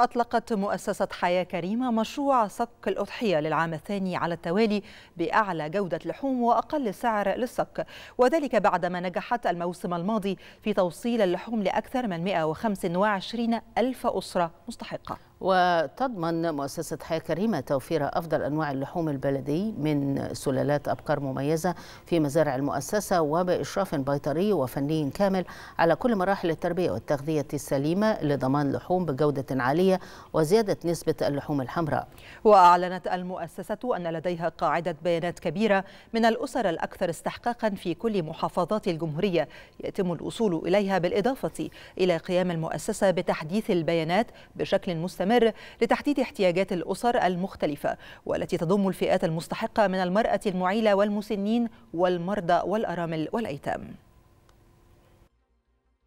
أطلقت مؤسسة حياة كريمة مشروع صك الأضحية للعام الثاني على التوالي بأعلى جودة لحوم وأقل سعر للصك وذلك بعدما نجحت الموسم الماضي في توصيل اللحوم لأكثر من 125 ألف أسرة مستحقة وتضمن مؤسسة حياة كريمة توفير أفضل أنواع اللحوم البلدي من سلالات أبقار مميزة في مزارع المؤسسة وبإشراف بيطري وفني كامل على كل مراحل التربية والتغذية السليمة لضمان لحوم بجودة عالية وزيادة نسبة اللحوم الحمراء وأعلنت المؤسسة أن لديها قاعدة بيانات كبيرة من الأسر الأكثر استحقاقا في كل محافظات الجمهورية يتم الوصول إليها بالإضافة إلى قيام المؤسسة بتحديث البيانات بشكل مستمر المستمر لتحديد احتياجات الأسر المختلفة والتي تضم الفئات المستحقة من المرأة المعيلة والمسنين والمرضى والأرامل والأيتام